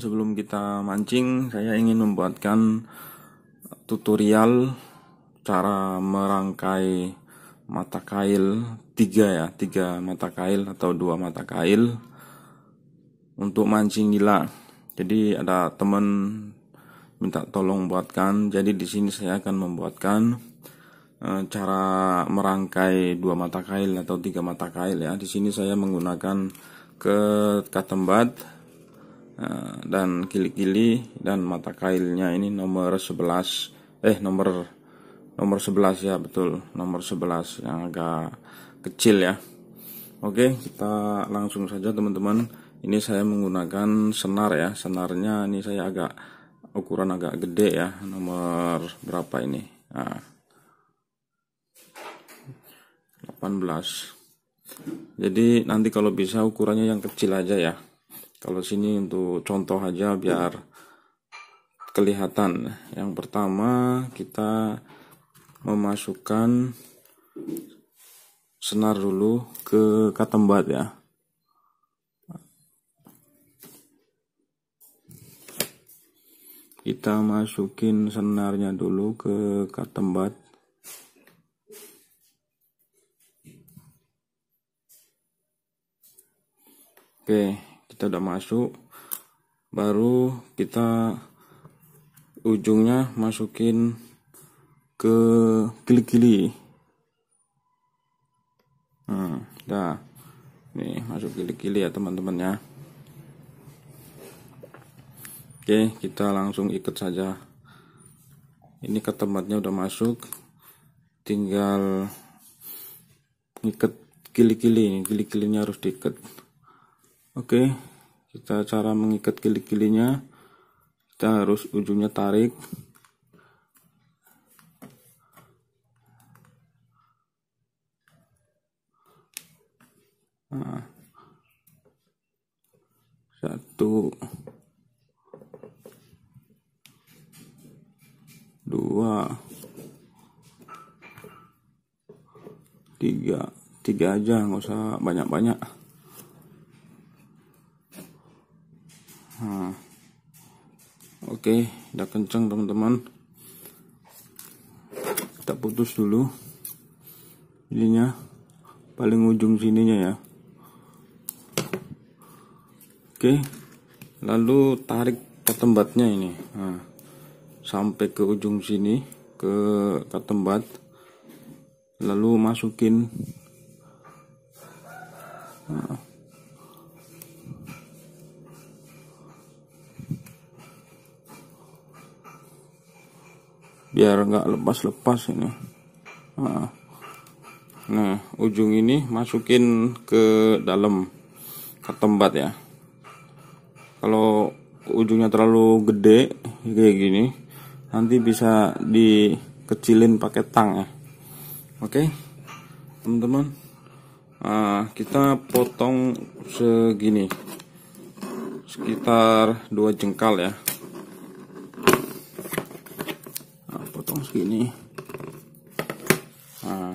sebelum kita mancing saya ingin membuatkan tutorial cara merangkai mata kail tiga ya tiga mata kail atau dua mata kail untuk mancing gila jadi ada teman minta tolong buatkan jadi di sini saya akan membuatkan eh, cara merangkai dua mata kail atau tiga mata kail ya di sini saya menggunakan ke katembat Eh, dan kili-kili dan mata kailnya ini nomor 11 eh nomor nomor 11 ya betul nomor 11 yang agak kecil ya oke kita langsung saja teman-teman ini saya menggunakan senar ya senarnya ini saya agak ukuran agak gede ya nomor berapa ini nah, 18 jadi nanti kalau bisa ukurannya yang kecil aja ya kalau sini untuk contoh aja biar kelihatan. Yang pertama kita memasukkan senar dulu ke katembat ya. Kita masukin senarnya dulu ke katembat. Oke, kita udah masuk baru kita ujungnya masukin ke kili kili nah dah nih masuk kili kili ya teman-teman ya oke kita langsung ikut saja ini ke tempatnya udah masuk tinggal ikat kili-kili kili-kilinya harus diikat oke kita cara mengikat kili-kilinya kita harus ujungnya tarik nah, satu dua tiga tiga aja nggak usah banyak-banyak nah. oke okay, udah kenceng teman-teman kita putus dulu Ininya paling ujung sininya ya oke lalu tarik ke tempatnya ini nah, sampai ke ujung sini ke tempat. lalu masukin nah, biar nggak lepas-lepas ini nah, ujung ini masukin ke dalam ke tempat ya kalau ujungnya terlalu gede kayak gini nanti bisa dikecilin pakai tang ya oke teman-teman nah, kita potong segini sekitar dua jengkal ya gini nah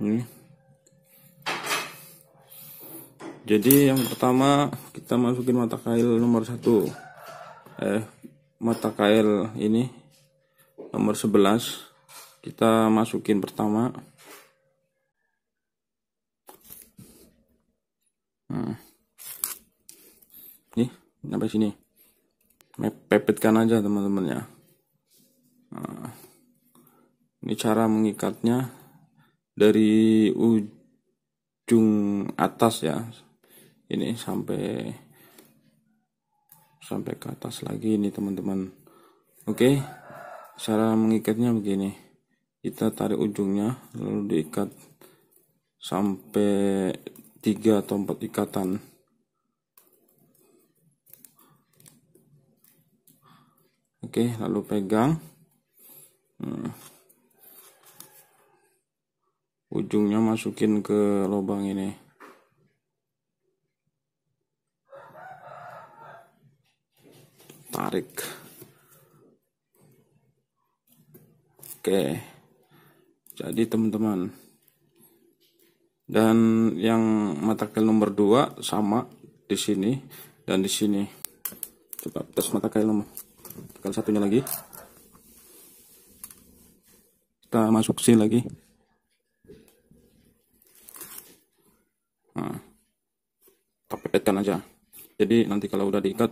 ini jadi yang pertama kita masukin mata kail nomor satu eh mata kail ini nomor 11 kita masukin pertama nah nih sampai sini pepetkan aja teman-teman ya nah, ini cara mengikatnya dari ujung atas ya ini sampai sampai ke atas lagi ini teman-teman oke cara mengikatnya begini kita tarik ujungnya lalu diikat sampai 3 atau 4 ikatan oke lalu pegang hmm. ujungnya masukin ke lubang ini tarik oke jadi teman-teman dan yang mata kail nomor 2 sama di sini dan di sini coba tes mata kail nomor tekan satunya lagi kita masuk sini lagi nah, tapetkan aja jadi nanti kalau udah diikat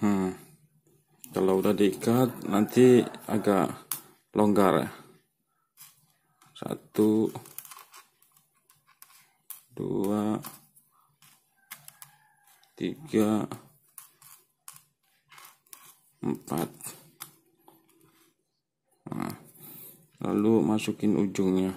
hmm, kalau udah diikat nanti agak longgar ya satu dua tiga 4 nah, lalu masukin ujungnya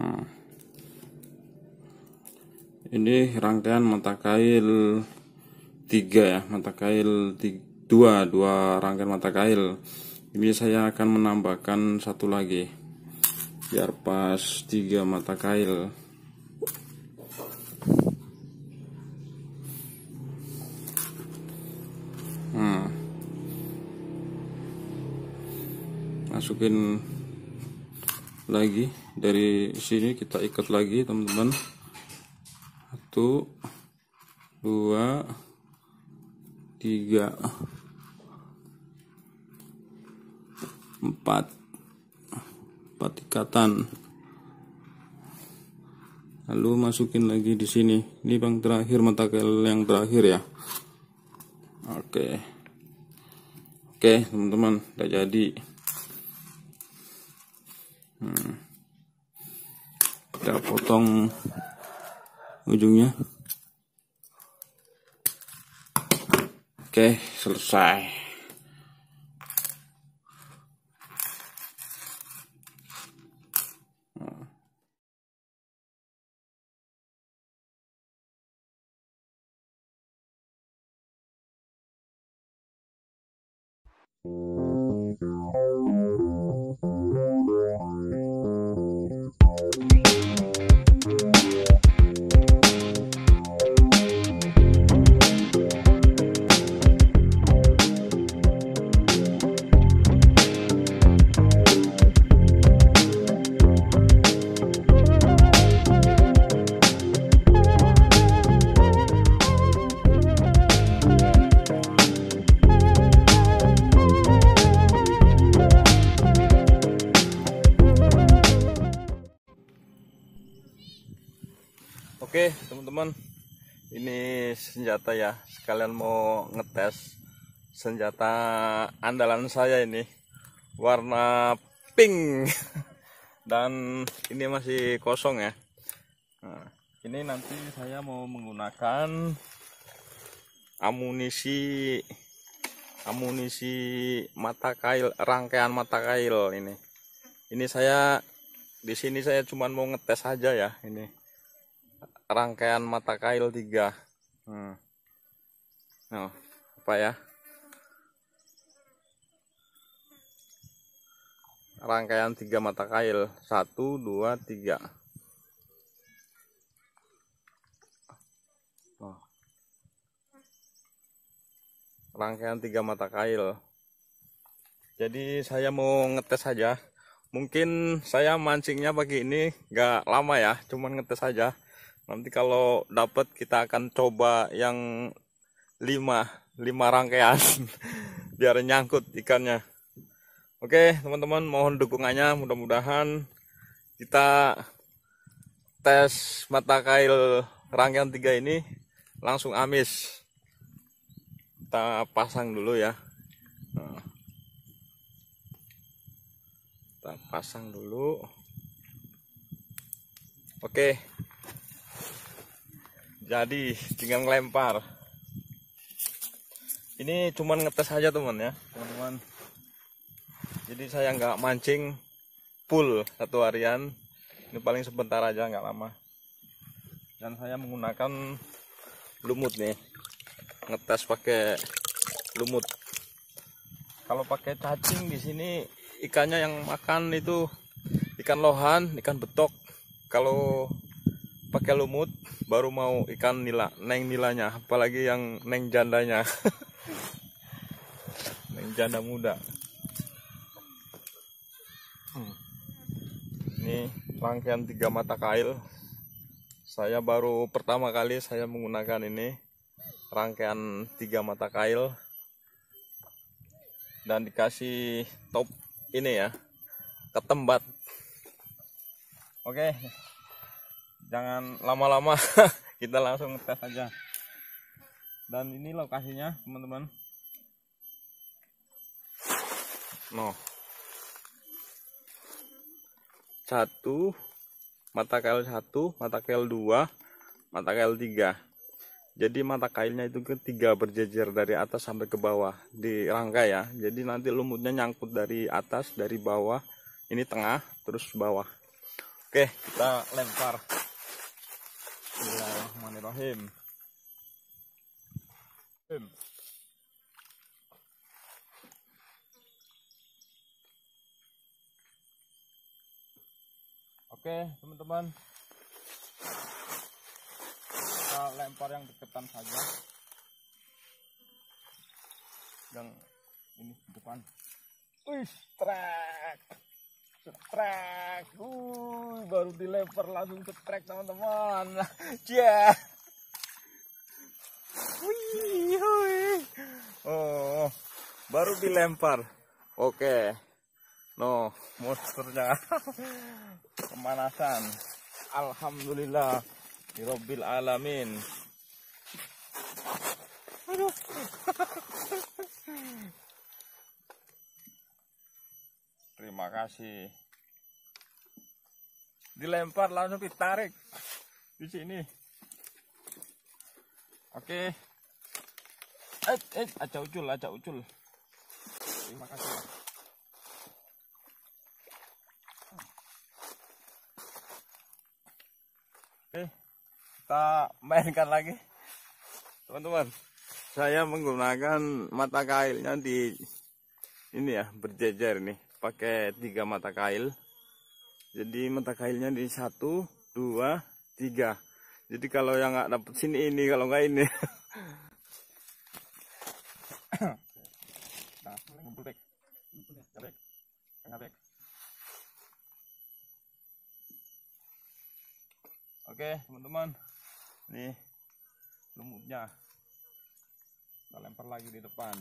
nah. ini rangkaian mata kail tiga ya mata kail 3 dua dua rangkaian mata kail ini saya akan menambahkan satu lagi biar pas tiga mata kail hmm. masukin lagi dari sini kita ikat lagi teman-teman satu dua tiga empat empat ikatan lalu masukin lagi di sini ini bang terakhir mata kel yang terakhir ya oke oke teman-teman udah jadi hmm. kita potong ujungnya oke selesai うん。Oke teman-teman ini senjata ya sekalian mau ngetes senjata andalan saya ini warna pink dan ini masih kosong ya nah, ini nanti saya mau menggunakan amunisi amunisi mata kail rangkaian mata kail ini ini saya di sini saya cuma mau ngetes aja ya ini rangkaian mata kail tiga hmm. nah apa ya rangkaian tiga mata kail satu dua tiga rangkaian tiga mata kail jadi saya mau ngetes saja mungkin saya mancingnya pagi ini nggak lama ya cuman ngetes saja Nanti kalau dapat kita akan coba yang lima lima rangkaian biar nyangkut ikannya. Oke, teman-teman mohon dukungannya mudah-mudahan kita tes mata kail rangkaian tiga ini langsung amis. Kita pasang dulu ya. Nah. Kita pasang dulu. Oke jadi tinggal ngelempar ini cuman ngetes aja teman ya teman-teman jadi saya nggak mancing full satu harian ini paling sebentar aja nggak lama dan saya menggunakan lumut nih ngetes pakai lumut kalau pakai cacing di sini ikannya yang makan itu ikan lohan ikan betok kalau pakai lumut baru mau ikan nila neng nilanya apalagi yang neng jandanya neng janda muda hmm. ini rangkaian tiga mata kail saya baru pertama kali saya menggunakan ini rangkaian tiga mata kail dan dikasih top ini ya ketembat oke okay jangan lama-lama kita langsung tes aja dan ini lokasinya teman-teman no satu mata kail satu mata kail dua mata kail tiga jadi mata kailnya itu ketiga berjejer dari atas sampai ke bawah di rangka ya jadi nanti lumutnya nyangkut dari atas dari bawah ini tengah terus bawah oke kita lempar Bismillahirrahmanirrahim. Oke, teman-teman. Kita lempar yang deketan saja. Yang ini depan. Wih, track. Cetrek. Uh, baru dilempar langsung cetrek teman-teman. Yeah. Wih, Oh, baru dilempar. Oke. Okay. No, monsternya pemanasan. Alhamdulillah. dirobil alamin. Aduh. Terima kasih. Dilempar langsung ditarik di sini. Oke. Eh, eh, aja ucul, aja ucul. Terima kasih. Oke, kita mainkan lagi. Teman-teman, saya menggunakan mata kailnya di ini ya berjejer nih pakai tiga mata kail jadi mata kailnya di satu dua tiga jadi kalau yang nggak dapet sini ini kalau nggak ini nah, oke teman-teman nih lumutnya kita lempar lagi di depan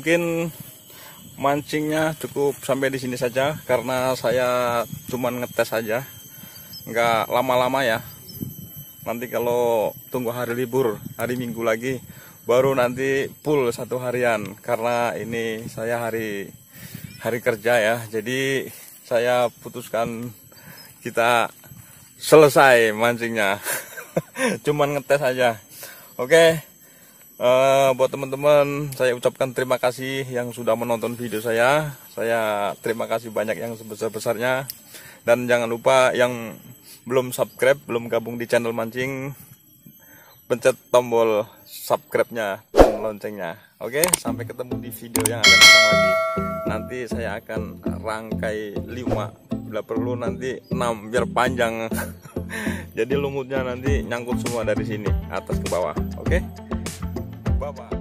mungkin mancingnya cukup sampai di sini saja karena saya cuman ngetes saja nggak lama-lama ya nanti kalau tunggu hari libur hari minggu lagi baru nanti full satu harian karena ini saya hari hari kerja ya jadi saya putuskan kita selesai mancingnya cuman ngetes aja oke Uh, buat teman-teman, saya ucapkan terima kasih yang sudah menonton video saya. Saya terima kasih banyak yang sebesar-besarnya. Dan jangan lupa yang belum subscribe, belum gabung di channel mancing, pencet tombol subscribe-nya dan loncengnya. Oke, sampai ketemu di video yang akan datang lagi. Nanti saya akan rangkai 5, bila perlu nanti 6 biar panjang. Jadi lumutnya nanti nyangkut semua dari sini, atas ke bawah. Oke? Bye bye.